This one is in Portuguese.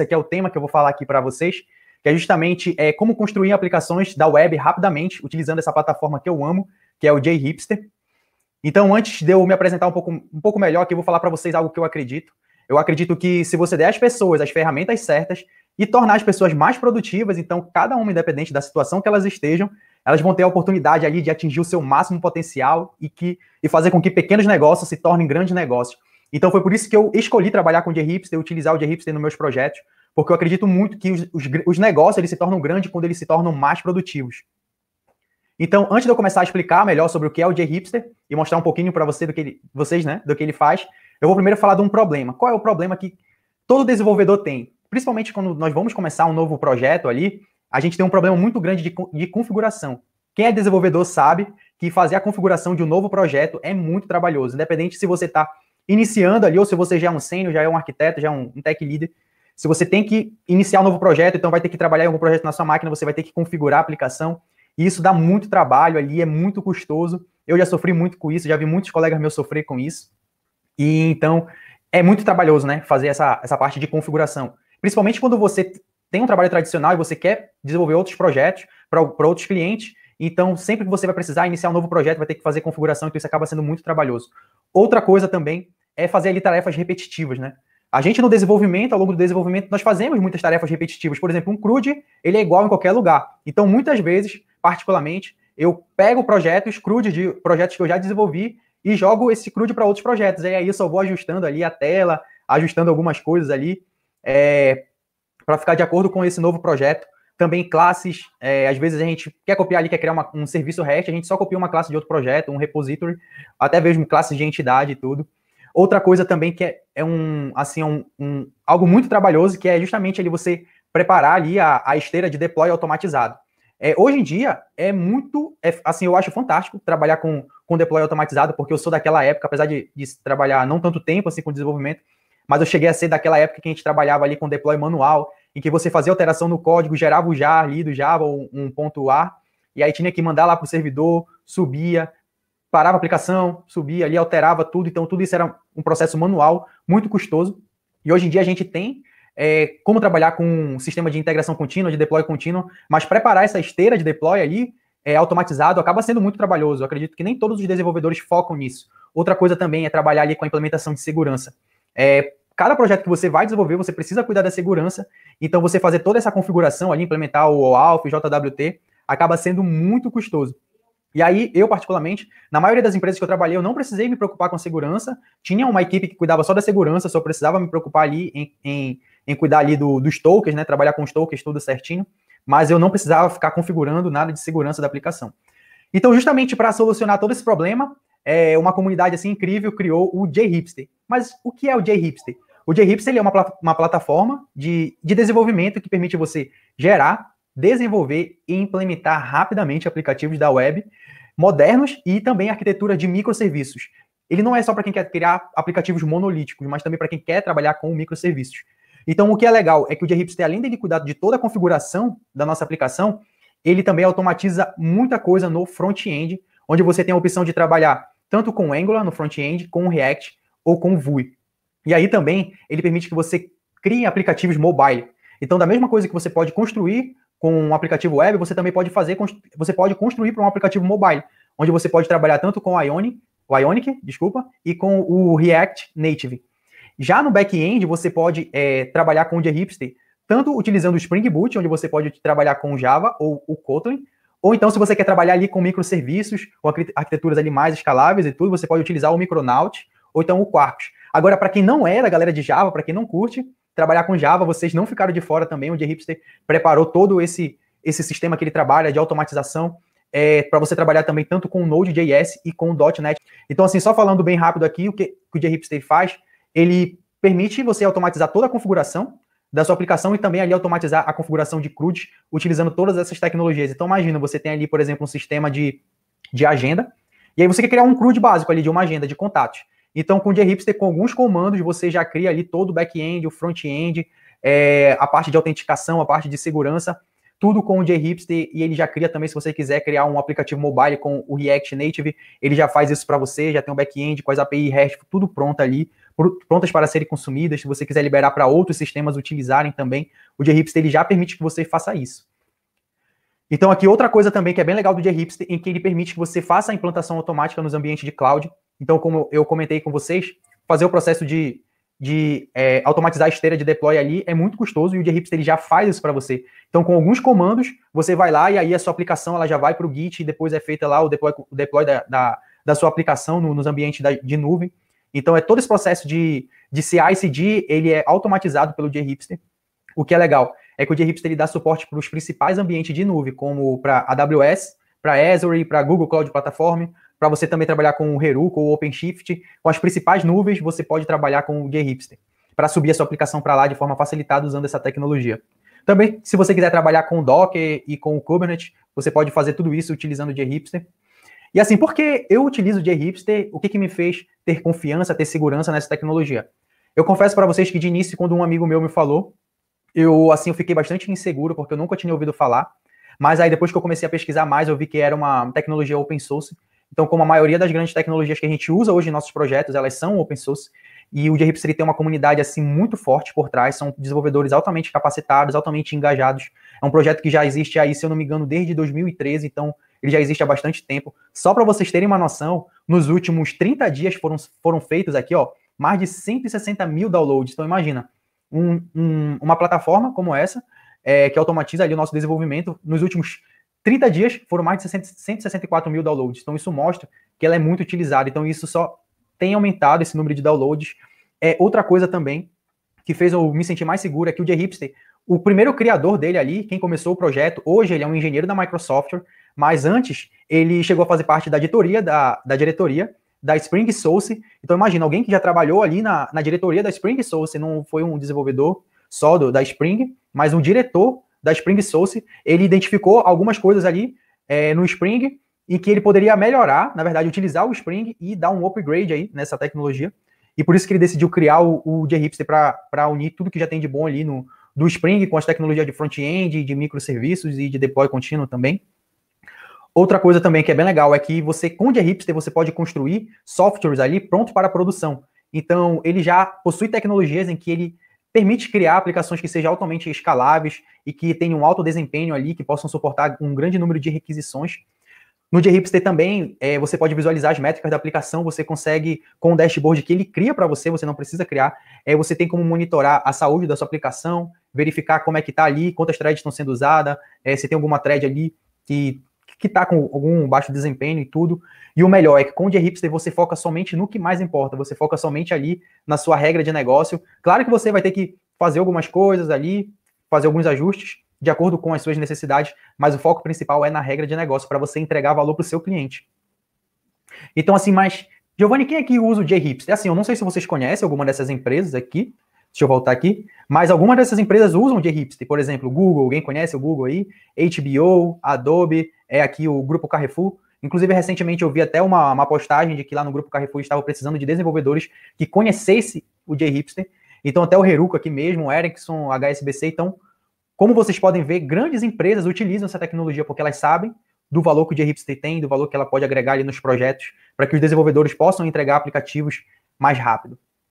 aqui é o tema que eu vou falar aqui para vocês, que é justamente é, como construir aplicações da web rapidamente, utilizando essa plataforma que eu amo, que é o JHipster. Então, antes de eu me apresentar um pouco, um pouco melhor, aqui eu vou falar para vocês algo que eu acredito. Eu acredito que se você der às pessoas as ferramentas certas e tornar as pessoas mais produtivas, então cada uma, independente da situação que elas estejam, elas vão ter a oportunidade ali de atingir o seu máximo potencial e, que, e fazer com que pequenos negócios se tornem grandes negócios. Então foi por isso que eu escolhi trabalhar com J Hipster, utilizar o J Hipster nos meus projetos, porque eu acredito muito que os, os, os negócios eles se tornam grandes quando eles se tornam mais produtivos. Então, antes de eu começar a explicar melhor sobre o que é o J Hipster e mostrar um pouquinho para você do que ele, vocês, né, do que ele faz, eu vou primeiro falar de um problema. Qual é o problema que todo desenvolvedor tem? Principalmente quando nós vamos começar um novo projeto ali, a gente tem um problema muito grande de, de configuração. Quem é desenvolvedor sabe que fazer a configuração de um novo projeto é muito trabalhoso, independente se você está iniciando ali, ou se você já é um sênior, já é um arquiteto, já é um, tech leader, se você tem que iniciar um novo projeto, então vai ter que trabalhar em algum projeto na sua máquina, você vai ter que configurar a aplicação, e isso dá muito trabalho ali, é muito custoso. Eu já sofri muito com isso, já vi muitos colegas meus sofrer com isso. E então é muito trabalhoso, né, fazer essa, essa parte de configuração. Principalmente quando você tem um trabalho tradicional e você quer desenvolver outros projetos para outros clientes, então sempre que você vai precisar iniciar um novo projeto, vai ter que fazer configuração, então isso acaba sendo muito trabalhoso. Outra coisa também é fazer ali tarefas repetitivas, né? A gente no desenvolvimento, ao longo do desenvolvimento, nós fazemos muitas tarefas repetitivas. Por exemplo, um CRUD, ele é igual em qualquer lugar. Então, muitas vezes, particularmente, eu pego projetos, CRUD de projetos que eu já desenvolvi e jogo esse CRUD para outros projetos. E aí eu só vou ajustando ali a tela, ajustando algumas coisas ali, é, eh, para ficar de acordo com esse novo projeto. Também classes, é, às vezes a gente quer copiar ali, quer criar uma, um serviço REST, a gente só copia uma classe de outro projeto, um repository, até mesmo classes de entidade e tudo. Outra coisa também que é, é um, assim, é um, um, algo muito trabalhoso, que é justamente ali você preparar ali a, a esteira de deploy automatizado. É, hoje em dia é muito, é, assim, eu acho fantástico trabalhar com, com deploy automatizado, porque eu sou daquela época, apesar de, de trabalhar não tanto tempo assim com desenvolvimento, mas eu cheguei a ser daquela época que a gente trabalhava ali com deploy manual, em que você fazia alteração no código, gerava o jar ali do Java, um, um ponto A, e aí tinha que mandar lá para o servidor, subia, parava a aplicação, subia ali, alterava tudo. Então, tudo isso era um processo manual, muito custoso. E hoje em dia a gente tem é, como trabalhar com um sistema de integração contínua, de deploy contínuo, mas preparar essa esteira de deploy ali é, automatizado acaba sendo muito trabalhoso. Eu acredito que nem todos os desenvolvedores focam nisso. Outra coisa também é trabalhar ali com a implementação de segurança. É, cada projeto que você vai desenvolver, você precisa cuidar da segurança. Então, você fazer toda essa configuração ali, implementar o OAuth, JWT, acaba sendo muito custoso. E aí, eu particularmente, na maioria das empresas que eu trabalhei, eu não precisei me preocupar com segurança. Tinha uma equipe que cuidava só da segurança, só precisava me preocupar ali em, em, em cuidar ali do, dos tokens, né? Trabalhar com os tokens, tudo certinho. Mas eu não precisava ficar configurando nada de segurança da aplicação. Então, justamente para solucionar todo esse problema, é, uma comunidade assim incrível criou o J-Hipster. Mas o que é o J-Hipster? O JHips ele é uma, uma plataforma de, de desenvolvimento que permite você gerar, desenvolver e implementar rapidamente aplicativos da web modernos e também arquitetura de microserviços. Ele não é só para quem quer criar aplicativos monolíticos, mas também para quem quer trabalhar com microserviços. Então, o que é legal é que o JHipster, além de cuidar de toda a configuração da nossa aplicação, ele também automatiza muita coisa no front-end, onde você tem a opção de trabalhar tanto com Angular no front-end, com React ou com Vue. E aí também ele permite que você crie aplicativos mobile. Então, da mesma coisa que você pode construir com um aplicativo web, você também pode fazer, você pode construir para um aplicativo mobile, onde você pode trabalhar tanto com o Ionic, o Ionic, desculpa, e com o React Native. Já no back-end, você pode é, trabalhar com o JHipster, tanto utilizando o Spring Boot, onde você pode trabalhar com Java ou o Kotlin, ou então, se você quer trabalhar ali com microserviços, com arquiteturas ali mais escaláveis e tudo, você pode utilizar o Micronaut ou então o Quarkus. Agora, para quem não é da galera de Java, para quem não curte trabalhar com Java, vocês não ficaram de fora também. O J Hipster preparou todo esse, esse sistema que ele trabalha de automatização é, para você trabalhar também tanto com o Node.js e com o .NET. Então, assim, só falando bem rápido aqui, o que, que o J Hipster faz, ele permite você automatizar toda a configuração da sua aplicação e também ali automatizar a configuração de CRUD utilizando todas essas tecnologias. Então, imagina, você tem ali, por exemplo, um sistema de, de agenda, e aí você quer criar um CRUD básico ali de uma agenda de contatos. Então, com o JHipster, com alguns comandos, você já cria ali todo o back-end, o front-end, é, a parte de autenticação, a parte de segurança, tudo com o JHipster, e ele já cria também, se você quiser criar um aplicativo mobile com o React Native, ele já faz isso para você, já tem um back-end com as API REST, tudo pronto ali, prontas para serem consumidas, se você quiser liberar para outros sistemas utilizarem também, o JHipster ele já permite que você faça isso. Então, aqui outra coisa também que é bem legal do JHipster, em que ele permite que você faça a implantação automática nos ambientes de cloud, então, como eu comentei com vocês, fazer o processo de, de é, automatizar a esteira de deploy ali é muito custoso e o GHipster ele já faz isso para você. Então, com alguns comandos, você vai lá e aí a sua aplicação ela já vai para o Git e depois é feita lá o deploy, o deploy da, da, da sua aplicação no, nos ambientes da, de nuvem. Então, é todo esse processo de, de CI e CD, ele é automatizado pelo GHipster. O que é legal é que o GHipster ele dá suporte para os principais ambientes de nuvem, como para AWS, para Azure, e para Google Cloud Platform, para você também trabalhar com o Heroku ou OpenShift, com as principais nuvens, você pode trabalhar com o GitHipster, para subir a sua aplicação para lá de forma facilitada usando essa tecnologia. Também, se você quiser trabalhar com Docker e com o Kubernetes, você pode fazer tudo isso utilizando o GitHipster. E assim, por que eu utilizo o GitHipster? O que, que me fez ter confiança, ter segurança nessa tecnologia? Eu confesso para vocês que de início, quando um amigo meu me falou, eu assim eu fiquei bastante inseguro porque eu nunca tinha ouvido falar. Mas aí depois que eu comecei a pesquisar mais, eu vi que era uma tecnologia open source então, como a maioria das grandes tecnologias que a gente usa hoje em nossos projetos, elas são open source, e o JRipStree tem uma comunidade assim muito forte por trás, são desenvolvedores altamente capacitados, altamente engajados. É um projeto que já existe aí, se eu não me engano, desde 2013, então ele já existe há bastante tempo. Só para vocês terem uma noção, nos últimos 30 dias foram, foram feitos aqui, ó, mais de 160 mil downloads. Então imagina, um, um, uma plataforma como essa, é, que automatiza ali o nosso desenvolvimento, nos últimos 30 dias foram mais de 164 mil downloads. Então, isso mostra que ela é muito utilizada. Então, isso só tem aumentado esse número de downloads. É outra coisa também que fez eu me sentir mais seguro é que o Jay Hipster, o primeiro criador dele ali, quem começou o projeto, hoje ele é um engenheiro da Microsoft, mas antes ele chegou a fazer parte da editoria, da, da diretoria da Spring Source. Então, imagina, alguém que já trabalhou ali na, na diretoria da Spring Source, não foi um desenvolvedor só do, da Spring, mas um diretor da Spring Source, ele identificou algumas coisas ali é, no Spring e que ele poderia melhorar, na verdade, utilizar o Spring e dar um upgrade aí nessa tecnologia. E por isso que ele decidiu criar o, o JHipster para unir tudo que já tem de bom ali no, do Spring com as tecnologias de front-end, de microserviços e de deploy contínuo também. Outra coisa também que é bem legal é que você, com o JHipster, você pode construir softwares ali pronto para produção. Então, ele já possui tecnologias em que ele permite criar aplicações que sejam altamente escaláveis e que tenham um alto desempenho ali, que possam suportar um grande número de requisições. No JHipster também, é, você pode visualizar as métricas da aplicação, você consegue, com o dashboard que ele cria para você, você não precisa criar, é, você tem como monitorar a saúde da sua aplicação, verificar como é que está ali, quantas threads estão sendo usadas, é, se tem alguma thread ali que que está com algum baixo desempenho e tudo. E o melhor é que com o hipster você foca somente no que mais importa, você foca somente ali na sua regra de negócio. Claro que você vai ter que fazer algumas coisas ali, fazer alguns ajustes de acordo com as suas necessidades, mas o foco principal é na regra de negócio para você entregar valor para o seu cliente. Então assim, mas Giovanni, quem é que usa o J-Hipster? Assim, eu não sei se vocês conhecem alguma dessas empresas aqui, deixa eu voltar aqui, mas algumas dessas empresas usam o J-Hipster, por exemplo, Google, alguém conhece o Google aí? HBO, Adobe, é aqui o Grupo Carrefour. Inclusive, recentemente eu vi até uma, uma postagem de que lá no Grupo Carrefour estava precisando de desenvolvedores que conhecessem o J Hipster. Então, até o Heruco aqui mesmo, o Ericsson, HSBC. Então, como vocês podem ver, grandes empresas utilizam essa tecnologia porque elas sabem do valor que o J Hipster tem, do valor que ela pode agregar ali nos projetos, para que os desenvolvedores possam entregar aplicativos mais rápido.